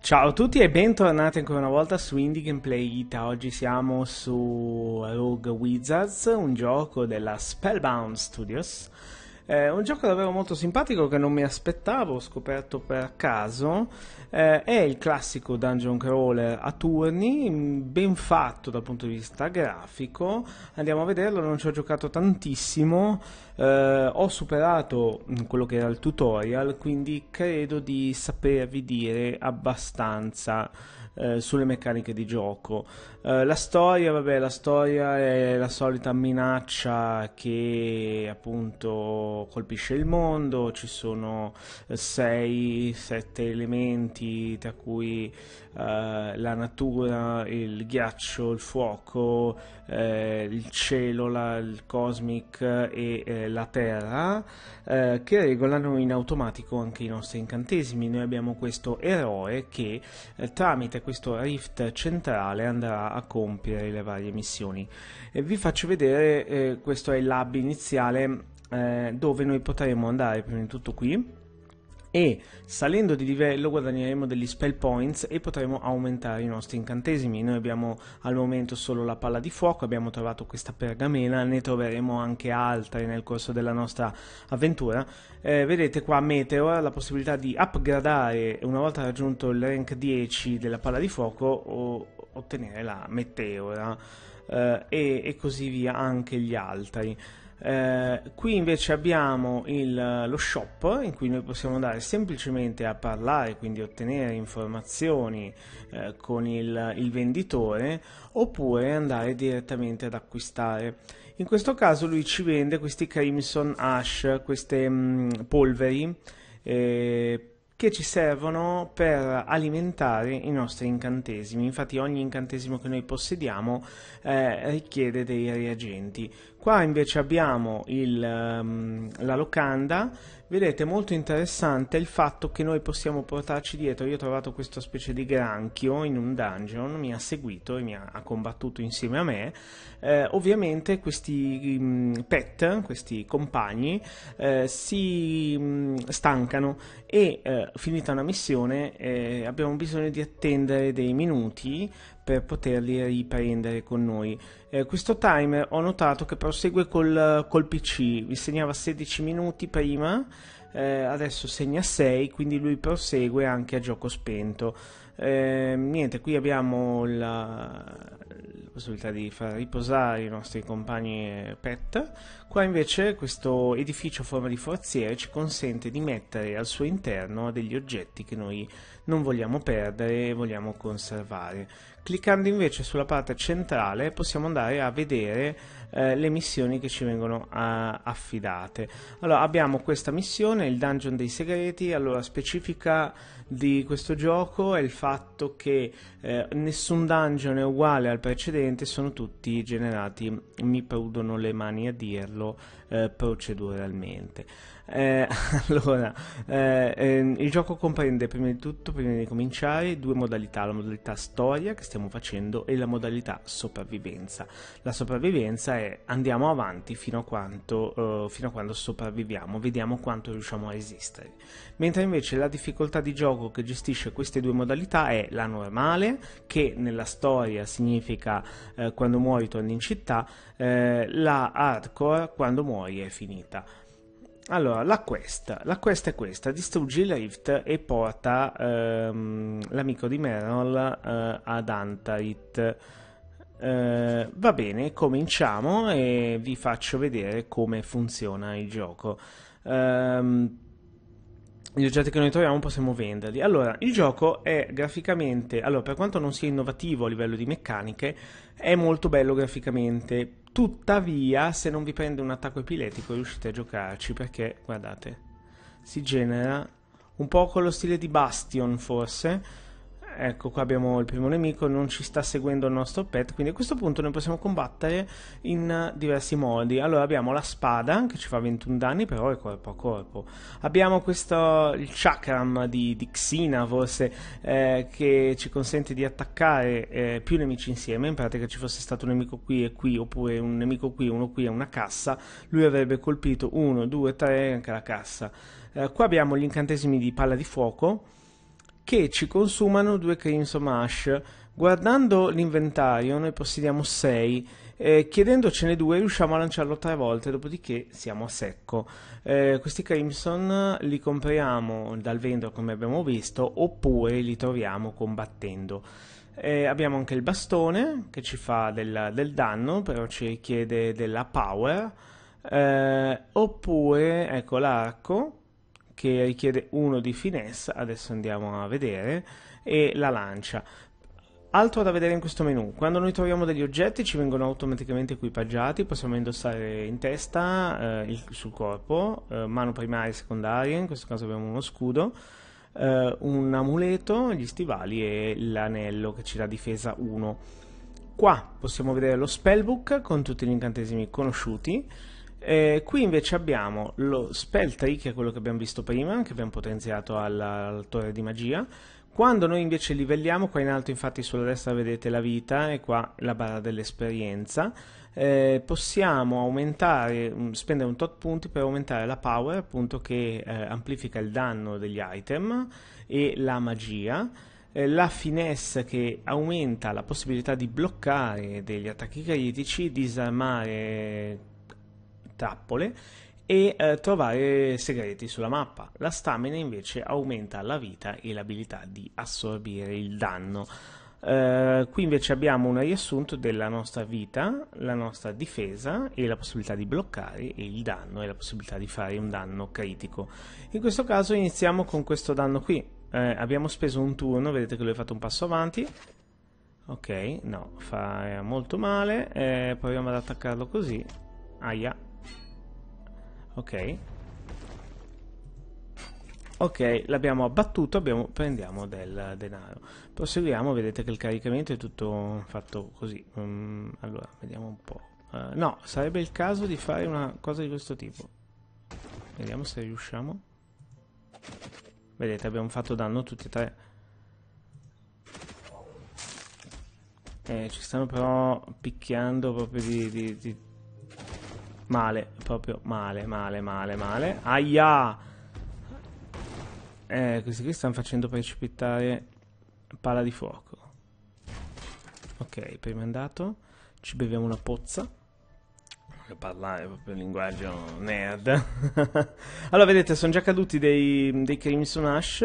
Ciao a tutti e bentornati ancora una volta su Indie Gameplay Ita. Oggi siamo su Rogue Wizards, un gioco della Spellbound Studios. Eh, un gioco davvero molto simpatico che non mi aspettavo, ho scoperto per caso. Eh, è il classico dungeon crawler a turni, mm, ben fatto dal punto di vista grafico. Andiamo a vederlo, non ci ho giocato tantissimo. Eh, ho superato mm, quello che era il tutorial, quindi credo di sapervi dire abbastanza eh, sulle meccaniche di gioco. Eh, la storia, vabbè, la storia è la solita minaccia che appunto colpisce il mondo, ci sono 6-7 eh, elementi tra cui eh, la natura, il ghiaccio, il fuoco, eh, il cielo, la, il cosmic e la Terra eh, che regolano in automatico anche i nostri incantesimi. Noi abbiamo questo eroe che eh, tramite questo rift centrale andrà a compiere le varie missioni. E vi faccio vedere, eh, questo è il lab iniziale eh, dove noi potremo andare prima di tutto qui e salendo di livello guadagneremo degli spell points e potremo aumentare i nostri incantesimi. Noi abbiamo al momento solo la palla di fuoco, abbiamo trovato questa pergamena, ne troveremo anche altre nel corso della nostra avventura. Eh, vedete qua Meteor la possibilità di upgradare una volta raggiunto il rank 10 della palla di fuoco o ottenere la Meteora eh, e, e così via anche gli altri. Eh, qui invece abbiamo il, lo shop in cui noi possiamo andare semplicemente a parlare, quindi ottenere informazioni eh, con il, il venditore oppure andare direttamente ad acquistare. In questo caso lui ci vende questi Crimson Ash, queste mh, mm, polveri eh, che ci servono per alimentare i nostri incantesimi. Infatti ogni incantesimo che noi possediamo eh, richiede dei reagenti. Qua invece abbiamo il, um, la locanda, vedete molto interessante il fatto che noi possiamo portarci dietro, io ho trovato questa specie di granchio in un dungeon, mi ha seguito e mi ha, ha combattuto insieme a me, eh, ovviamente questi um, pet, questi compagni, eh, si um, stancano e eh, finita una missione eh, abbiamo bisogno di attendere dei minuti per poterli riprendere con noi. Eh, questo timer ho notato che prosegue col, col PC, vi segnava 16 minuti prima, eh, adesso segna 6, quindi lui prosegue anche a gioco spento. Eh, niente, qui abbiamo la, la, possibilità di far riposare i nostri compagni pet. Qua invece questo edificio a forma di forziere ci consente di mettere al suo interno degli oggetti che noi non vogliamo perdere e vogliamo conservare. Cliccando invece sulla parte centrale possiamo andare a vedere eh, le missioni che ci vengono a, eh, affidate. Allora abbiamo questa missione, il Dungeon dei Segreti, allora specifica di questo gioco è il fatto che eh, nessun dungeon è uguale al precedente, sono tutti generati, mi prudono le mani a dirlo, eh, proceduralmente. Eh, allora, eh, ehm, il gioco comprende prima di tutto, prima di cominciare, due modalità, la modalità storia che stiamo facendo e la modalità sopravvivenza. La sopravvivenza è andiamo avanti fino a, quanto, eh, fino a quando sopravviviamo, vediamo quanto riusciamo a esistere. Mentre invece la difficoltà di gioco che gestisce queste due modalità è la normale, che nella storia significa eh, quando muori torni in città, la hardcore quando muori muori è finita. Allora, la quest, la quest è questa, distruggi Rift e porta ehm, l'amico di Merol eh, ad Antarit. Eh, va bene, cominciamo e vi faccio vedere come funziona il gioco. Um, gli oggetti che noi troviamo possiamo venderli. Allora, il gioco è graficamente, allora, per quanto non sia innovativo a livello di meccaniche, è molto bello graficamente. Tuttavia, se non vi prende un attacco epiletico, riuscite a giocarci perché, guardate, si genera un po' con lo stile di Bastion, forse Ecco, qua abbiamo il primo nemico, non ci sta seguendo il nostro pet, quindi a questo punto noi possiamo combattere in diversi modi. Allora abbiamo la spada che ci fa 21 danni, però è corpo a corpo. Abbiamo questo, il chakram di, di Xina forse, eh, che ci consente di attaccare eh, più nemici insieme, in pratica ci fosse stato un nemico qui e qui, oppure un nemico qui, uno qui e una cassa, lui avrebbe colpito 1, 2, 3 anche la cassa. Eh, qua abbiamo gli incantesimi di palla di fuoco che ci consumano due Crimson Ash. Guardando l'inventario, noi possediamo 6. Eh, chiedendocene due riusciamo a lanciarlo tre volte, dopodiché siamo a secco. Eh, questi Crimson li compriamo dal vendor come abbiamo visto oppure li troviamo combattendo. Eh, abbiamo anche il bastone che ci fa del, del danno, però ci richiede della power. Eh, oppure ecco l'arco che richiede uno di finesse, adesso andiamo a vedere, e la lancia. Altro da vedere in questo menu, quando noi troviamo degli oggetti ci vengono automaticamente equipaggiati, possiamo indossare in testa, eh, il, sul corpo, eh, mano primaria e secondaria, in questo caso abbiamo uno scudo, eh, un amuleto, gli stivali e l'anello che ci dà difesa 1. Qua possiamo vedere lo spellbook con tutti gli incantesimi conosciuti, eh, qui invece abbiamo lo spell tree, che è quello che abbiamo visto prima, che abbiamo potenziato alla, al torre di magia. Quando noi invece livelliamo, qua in alto infatti sulla destra vedete la vita e qua la barra dell'esperienza, eh, possiamo aumentare, mm, spendere un tot punti per aumentare la power, appunto che eh, amplifica il danno degli item e la magia eh, la finesse che aumenta la possibilità di bloccare degli attacchi critici, disarmare trappole e eh, trovare segreti sulla mappa. La stamina invece aumenta la vita e l'abilità di assorbire il danno. Uh, qui invece abbiamo un riassunto della nostra vita, la nostra difesa e la possibilità di bloccare il danno e la possibilità di fare un danno critico. In questo caso iniziamo con questo danno qui. Uh, abbiamo speso un turno, vedete che lui ha fatto un passo avanti. Ok, no, fa molto male. Eh, proviamo ad attaccarlo così. Aia. Ok. Ok, l'abbiamo abbattuto, abbiamo, prendiamo del denaro. Proseguiamo, vedete che il caricamento è tutto fatto così. Um, allora, vediamo un po'. Uh, no, sarebbe il caso di fare una cosa di questo tipo. Vediamo se riusciamo. Vedete, abbiamo fatto danno tutti e tre. Eh, ci stanno però picchiando proprio di, di, di Male, proprio male, male, male, male. Aia! Eh, questi qui stanno facendo precipitare pala di fuoco. Ok, prima è andato. Ci beviamo una pozza. Voglio parlare proprio in linguaggio nerd. allora, vedete, sono già caduti dei, dei Crimson Ash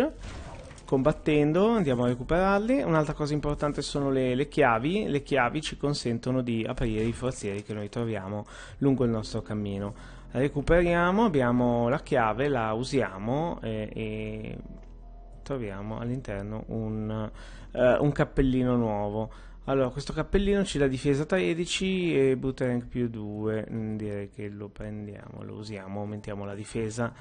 combattendo, andiamo a recuperarli. Un'altra cosa importante sono le, le, chiavi. Le chiavi ci consentono di aprire i forzieri che noi troviamo lungo il nostro cammino. Recuperiamo, abbiamo la chiave, la usiamo e, eh, e troviamo all'interno un, eh, un, cappellino nuovo. Allora, questo cappellino ci dà difesa 13 e boot rank più 2. Mm, direi che lo prendiamo, lo usiamo, aumentiamo la difesa.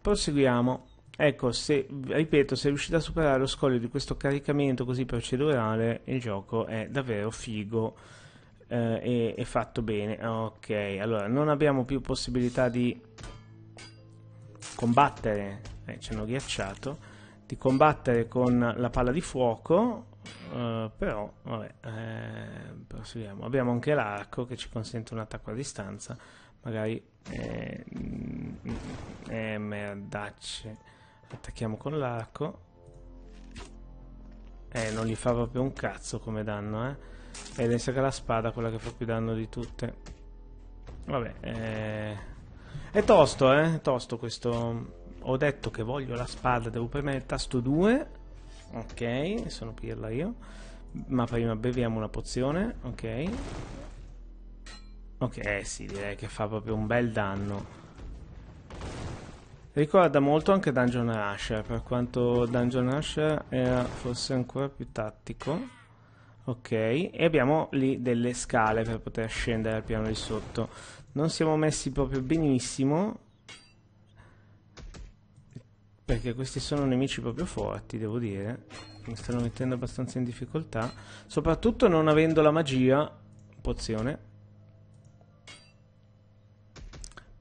Proseguiamo Ecco, se, ripeto, se riuscite a superare lo scoglio di questo caricamento così procedurale, il gioco è davvero figo eh, e, e fatto bene. Ok, allora non abbiamo più possibilità di combattere, eh, ci hanno ghiacciato, di combattere con la palla di fuoco, eh, però vabbè, eh, proseguiamo. Abbiamo anche l'arco che ci consente un attacco a distanza, magari... Eh, mm, eh merdacce attacchiamo con l'arco eh non gli fa proprio un cazzo come danno eh ed è che la spada quella che fa più danno di tutte vabbè eh... è tosto eh è tosto questo ho detto che voglio la spada devo premere il tasto 2 ok sono pirla io ma prima beviamo una pozione ok ok eh sì direi che fa proprio un bel danno Ricorda molto anche Dungeon Rush, eh, per quanto Dungeon Rush era forse ancora più tattico. Ok, e abbiamo lì delle scale per poter scendere al piano di sotto. Non siamo messi proprio benissimo, perché questi sono nemici proprio forti, devo dire. Mi stanno mettendo abbastanza in difficoltà. Soprattutto non avendo la magia, pozione,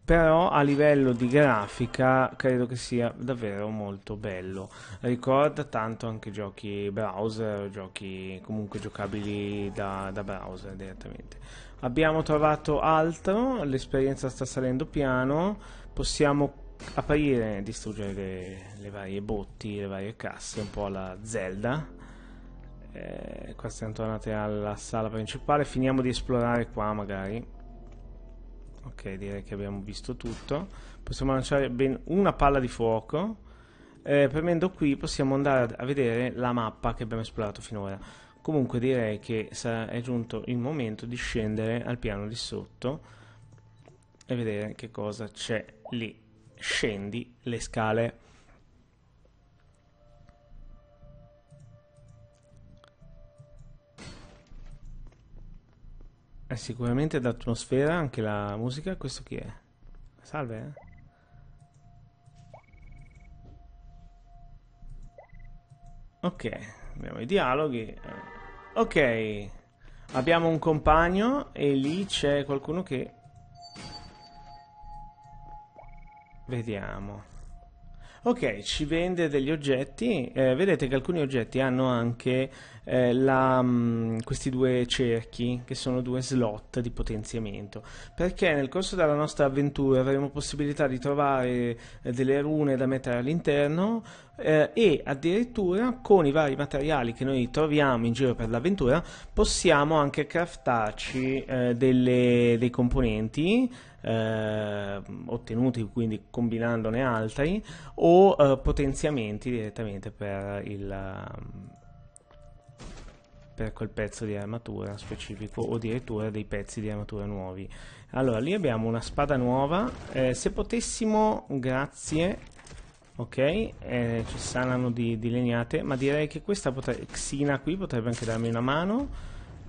però a livello di grafica credo che sia davvero molto bello ricorda tanto anche giochi browser giochi comunque giocabili da, da browser direttamente abbiamo trovato altro l'esperienza sta salendo piano possiamo aprire e distruggere le, le, varie botti le varie casse un po' la Zelda eh, qua siamo tornati alla sala principale finiamo di esplorare qua magari Ok, direi che abbiamo visto tutto. Possiamo lanciare ben una palla di fuoco. Eh, premendo qui possiamo andare a vedere la mappa che abbiamo esplorato finora. Comunque direi che è giunto il momento di scendere al piano di sotto e vedere che cosa c'è lì. Scendi le scale. È sicuramente d'atmosfera anche la musica. Questo chi è? Salve. Eh? Ok, abbiamo i dialoghi. Eh. Ok, abbiamo un compagno e lì c'è qualcuno che... Vediamo. Ok, ci vende degli oggetti, eh, vedete che alcuni oggetti hanno anche eh, la, mh, mm, questi due cerchi che sono due slot di potenziamento, perché nel corso della nostra avventura avremo possibilità di trovare eh, delle rune da mettere all'interno eh, e addirittura con i vari materiali che noi troviamo in giro per l'avventura possiamo anche craftarci eh, delle, dei componenti eh, ottenuti quindi combinandone altri o eh, potenziamenti direttamente per il ehm, per quel pezzo di armatura specifico o addirittura dei pezzi di armatura nuovi allora lì abbiamo una spada nuova eh, se potessimo grazie ok eh, ci sanano di, di, legnate ma direi che questa potre, Xina qui potrebbe anche darmi una mano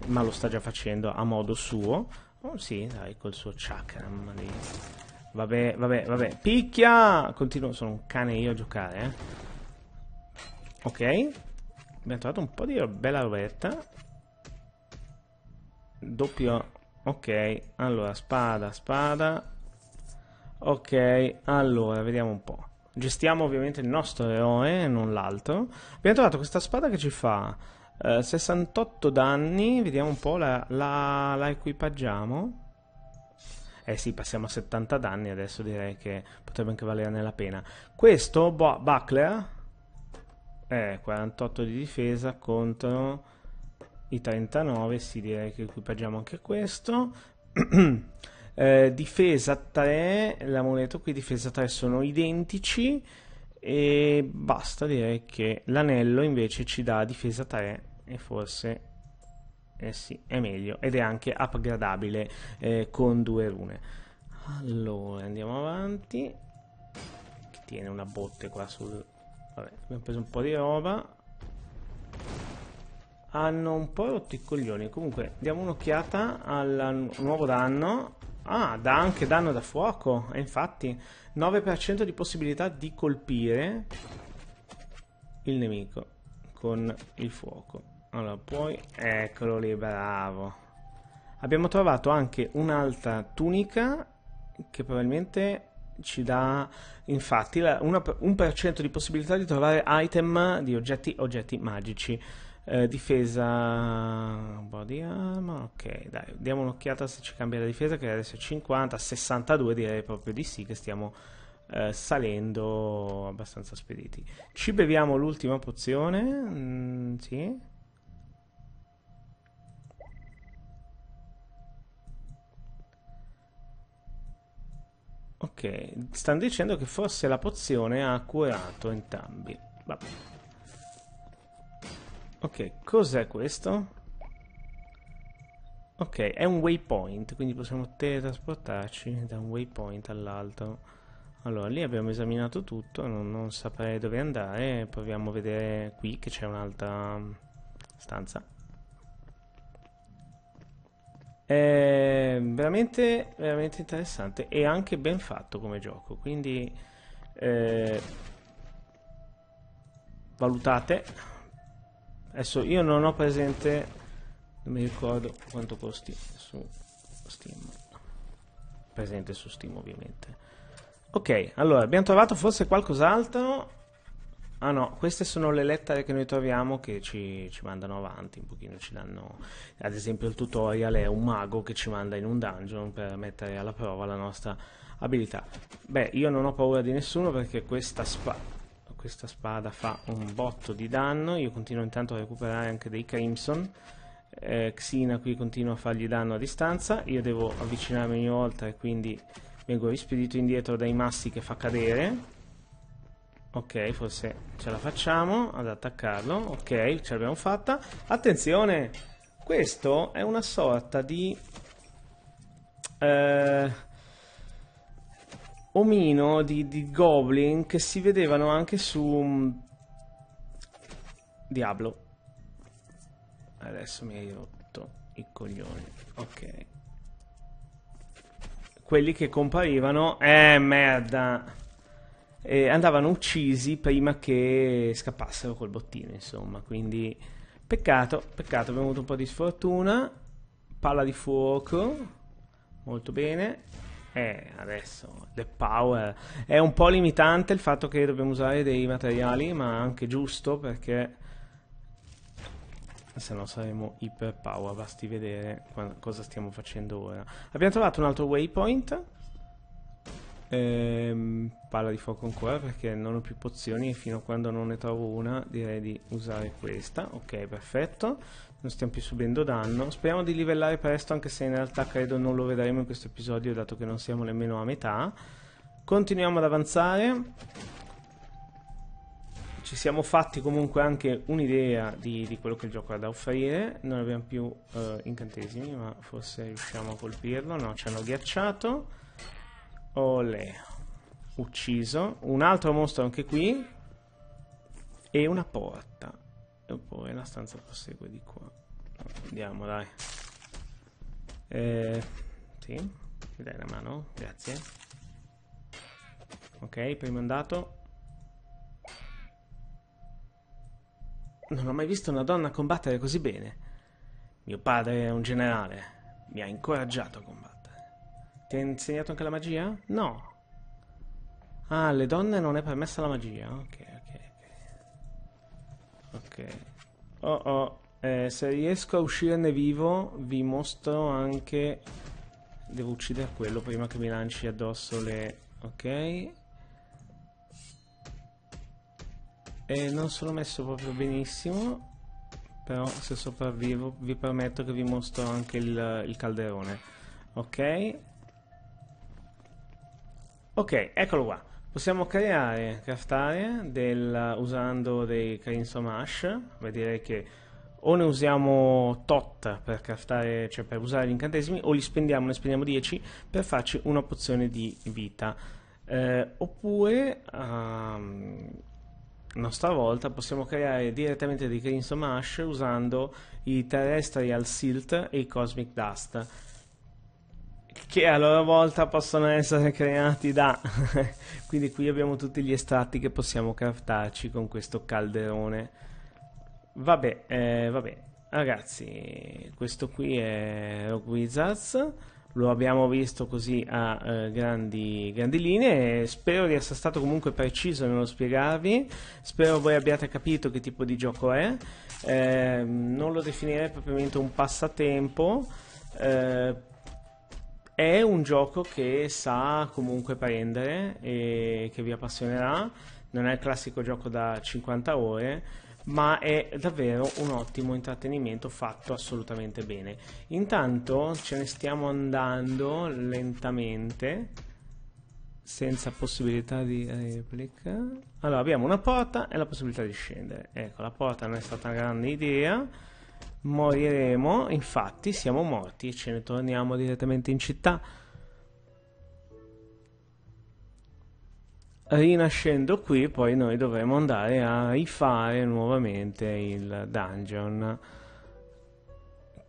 ma lo sta già facendo a modo suo Oh sì, dai, col suo chakram lì. Vabbè, vabbè, vabbè. Picchia! Continuo, sono un cane io a giocare, eh. Ok. Abbiamo trovato un po' di bella robetta. Doppio. Ok, allora, spada, spada. Ok, allora, vediamo un po'. Gestiamo ovviamente il nostro eroe, non l'altro. Abbiamo trovato questa spada che ci fa... 68 eh, danni, vediamo un po', la, la, la, equipaggiamo. Eh sì, passiamo a 70 danni adesso, direi che potrebbe anche valerne la pena. Questo, boh, Buckler, eh, 48 di difesa contro i 39, sì direi che equipaggiamo anche questo. eh, difesa 3, l'amuleto qui, difesa 3 sono identici e basta direi che l'anello invece ci dà difesa 3 e forse eh sì, è meglio ed è anche upgradabile eh, con due rune allora andiamo avanti che tiene una botte qua sul vabbè abbiamo preso un po' di roba hanno un po' rotto i coglioni comunque diamo un'occhiata al nuovo danno Ah, dà anche danno da fuoco. E infatti, 9% di possibilità di colpire il nemico con il fuoco. Allora, poi... Eccolo lì, bravo. Abbiamo trovato anche un'altra tunica che probabilmente ci dà infatti la, una, un per cento di possibilità di trovare item di oggetti, oggetti magici. Eh, difesa body armor ok dai diamo un'occhiata se ci cambia la difesa che adesso è 50 62 direi proprio di sì che stiamo eh, salendo abbastanza spediti ci beviamo l'ultima pozione mm, sì ok stanno dicendo che forse la pozione ha curato entrambi vabbè Ok, cos'è questo? Ok, è un waypoint, quindi possiamo teletrasportarci da un waypoint all'altro. Allora, lì abbiamo esaminato tutto, non, non, saprei dove andare, proviamo a vedere qui che c'è un'altra stanza. È veramente, veramente interessante e anche ben fatto come gioco, quindi eh, valutate Adesso io non ho presente, non mi ricordo quanto costi su Steam. Presente su Steam ovviamente. Ok, allora abbiamo trovato forse qualcos'altro. Ah no, queste sono le lettere che noi troviamo che ci, ci, mandano avanti un pochino, ci danno, ad esempio il tutorial è un mago che ci manda in un dungeon per mettere alla prova la nostra abilità. Beh, io non ho paura di nessuno perché questa spada questa spada fa un botto di danno io continuo intanto a recuperare anche dei crimson eh, Xina qui continua a fargli danno a distanza io devo avvicinarmi ogni volta e quindi vengo rispedito indietro dai massi che fa cadere ok forse ce la facciamo ad attaccarlo ok ce l'abbiamo fatta attenzione questo è una sorta di eh, omino di, di goblin che si vedevano anche su mm, Diablo. Adesso mi hai rotto i coglioni. Ok. Quelli che comparivano... Eh, merda. Eh, andavano uccisi prima che scappassero col bottino, insomma. Quindi... Peccato, peccato, abbiamo avuto un po' di sfortuna. Palla di fuoco. Molto bene. Eh, adesso The Power è un po' limitante il fatto che dobbiamo usare dei materiali, ma anche giusto perché se no saremo iper power, basti vedere cosa stiamo facendo ora. Abbiamo trovato un altro waypoint. Ehm, palla di fuoco ancora perché non ho più pozioni e fino a quando non ne trovo una direi di usare questa. Ok, perfetto non stiamo più subendo danno. Speriamo di livellare presto, anche se in realtà credo non lo vedremo in questo episodio, dato che non siamo nemmeno a metà. Continuiamo ad avanzare. Ci siamo fatti comunque anche un'idea di, di, quello che il gioco ha da offrire. Non abbiamo più eh, incantesimi, ma forse riusciamo a colpirlo. No, ci hanno ghiacciato. Olè. Ucciso. Un altro mostro anche qui. E una porta e poi la stanza prosegue di qua andiamo dai eh, sì mi dai la mano grazie ok primo andato non ho mai visto una donna combattere così bene mio padre è un generale mi ha incoraggiato a combattere ti ha insegnato anche la magia? no ah alle donne non è permessa la magia ok ok Ok. Oh oh, eh, se riesco a uscirne vivo vi mostro anche... Devo uccidere quello prima che mi lanci addosso le... Ok. E non sono messo proprio benissimo, però se sopravvivo vi permetto che vi mostro anche il, il calderone. Ok. Ok, eccolo qua. Possiamo creare, craftare del, usando dei Crimson Ash, vuol dire che o ne usiamo tot per craftare, cioè per usare gli incantesimi, o li spendiamo, ne spendiamo 10 per farci una pozione di vita. Eh, oppure, um, ehm, nostra volta, possiamo creare direttamente dei Crimson Ash usando i Terrestrial Silt e i Cosmic Dust che a loro volta possono essere creati da quindi qui abbiamo tutti gli estratti che possiamo craftarci con questo calderone vabbè eh, vabbè ragazzi questo qui è Rogue Wizards lo abbiamo visto così a eh, grandi, grandi, linee spero di essere stato comunque preciso nello spiegarvi spero voi abbiate capito che tipo di gioco è eh, non lo definirei propriamente un passatempo eh, è un gioco che sa comunque prendere e che vi appassionerà, non è il classico gioco da 50 ore, ma è davvero un ottimo intrattenimento fatto assolutamente bene. Intanto ce ne stiamo andando lentamente, senza possibilità di replica. Allora abbiamo una porta e la possibilità di scendere. Ecco, la porta non è stata una grande idea Moriremo, infatti siamo morti, ce ne torniamo direttamente in città. Rinascendo qui poi noi dovremo andare a rifare nuovamente il dungeon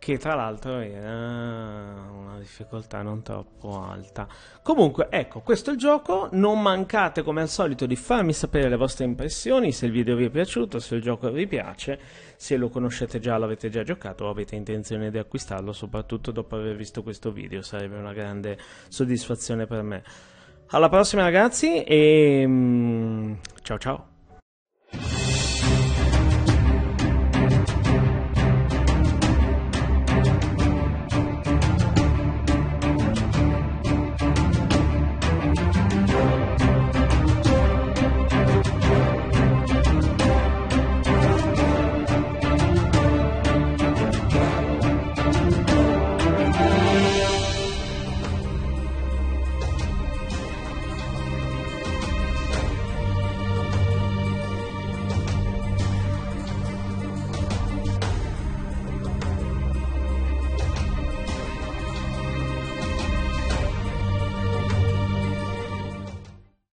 che tra l'altro era eh, una difficoltà non troppo alta. Comunque, ecco, questo è il gioco, non mancate come al solito di farmi sapere le vostre impressioni, se il video vi è piaciuto, se il gioco vi piace, se lo conoscete già, l'avete già giocato o avete intenzione di acquistarlo, soprattutto dopo aver visto questo video, sarebbe una grande soddisfazione per me. Alla prossima ragazzi e mm, ciao ciao!